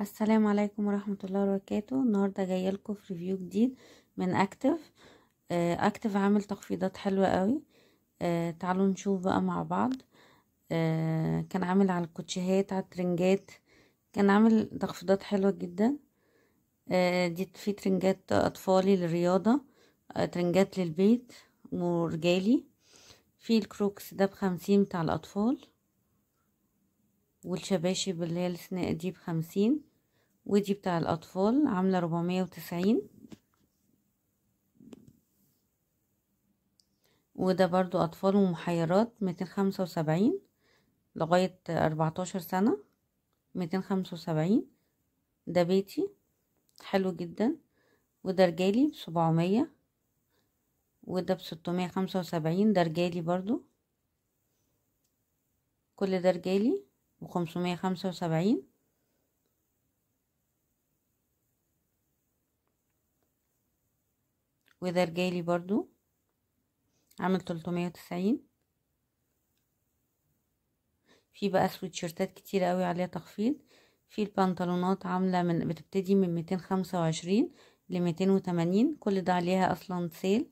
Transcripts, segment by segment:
السلام عليكم ورحمة الله وبركاته النهاردة جاية لكم في ريفيو جديد من اكتف اكتف آه، عامل تخفيضات حلوة قوي آه، تعالوا نشوف بقى مع بعض آه، كان عامل على الكوتشيهات على الترنجات كان عامل تخفيضات حلوة جدا دي في ترنجات اطفالي للرياضة ترنجات للبيت ورجالي في الكروكس ده بخمسين بتاع الاطفال والشباشب اللي هي السناء دي بخمسين ودي بتاع الأطفال عاملة ربعمية وتسعين وده برضو أطفال ومحيرات ميتين خمسة وسبعين لغاية أربعتاشر سنة ميتين خمسة وسبعين ده بيتي حلو جدا وده رجالي بسبعمية وده بستمية خمسة وسبعين ده رجالي برضو كل ده رجالي بخمسمية خمسة وسبعين وده رجالي برضو عامل تلتمية وتسعين في بقى سويتشيرتات كتير قوي عليها تخفيض في البنطلونات عاملة من بتبتدي من ميتين خمسة وعشرين لميتين وتمانين كل ده عليها اصلا سيل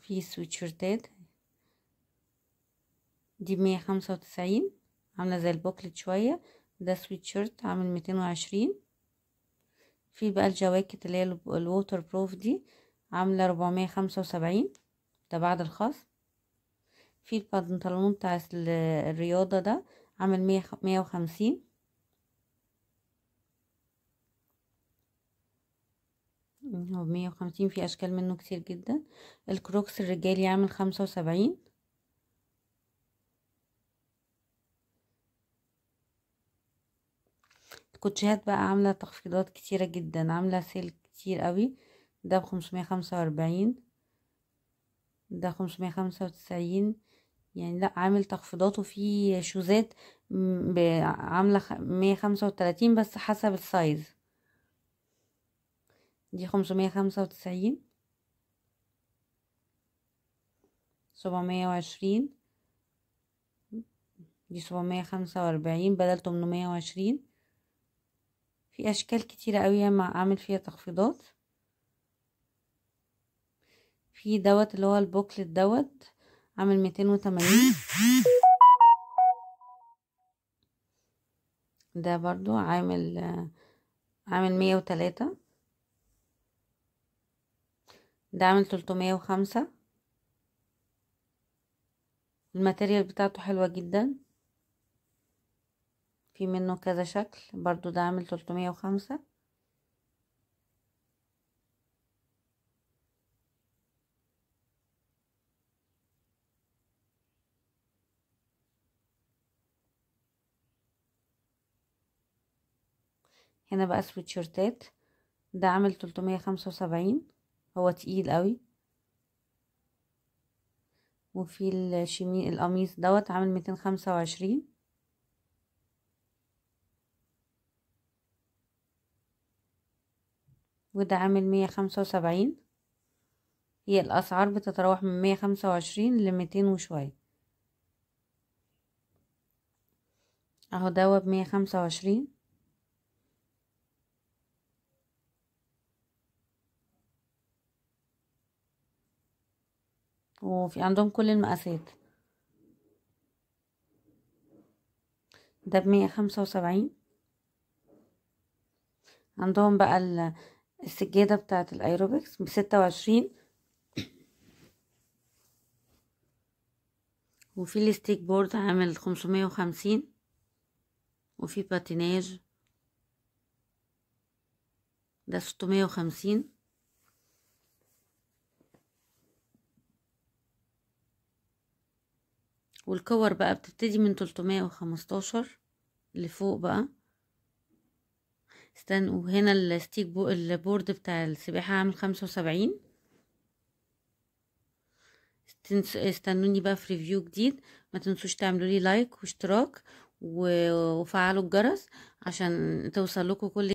في سويتشيرتات دي مية خمسة وتسعين عاملة زي البوكلت شوية ده سويت شيرت عامل ميتين وعشرين في بقى الجواكت اللي هي الووتر بروف دي عاملة ربعمية خمسة وسبعين ده بعد الخصم في البنطلون بتاع الرياضة ده عامل مية وخمسين هو مية وخمسين في أشكال منه كتير جدا الكروكس الرجالي عامل خمسة وسبعين الكوتشيهات بقى عامله تخفيضات كتيره جدا عامله سيل كتير قوي ده بخمسمية خمسة وأربعين ده خمسمية خمسة وتسعين يعني لا عامل تخفيضات وفي شوزات عامله مية خمسة وتلاتين بس حسب السايز دي خمسمية خمسة وتسعين سبعمية وعشرين دي سبعمية خمسة وأربعين بدل تمنمية وعشرين في اشكال كتيرة قوي عامل فيها تخفيضات في دوت اللي هو البوكلت دوت عامل ميتين وتمانين ده برضو عامل عامل مية وتلاتة ده عامل تلتمية وخمسة الماتيريال بتاعته حلوة جدا في منه كذا شكل برضو ده عامل 305 هنا بقى سويتشيرتات ده عامل 375 هو تقيل قوي وفي الشمي القميص دوت عامل 225 وده عامل مية خمسة وسبعين هي الأسعار بتتراوح من مية خمسة وعشرين لميتين وشوية اهو دوا بمية خمسة وعشرين وفي عندهم كل المقاسات ده بمية خمسة وسبعين عندهم بقى السجادة بتاعت الايروبكس بستة وعشرين وفي الستيك بورد عامل خمسمية وخمسين وفي باتيناج ده ستمية وخمسين والكور بقى بتبتدي من تلتمية وخمستاشر لفوق بقى استنى وهنا الستيك بو البورد بتاع السباحة عامل خمسة وسبعين استنوني بقى في ريفيو جديد ما تنسوش تعملوا لي لايك واشتراك وفعلوا الجرس عشان توصل لكم كل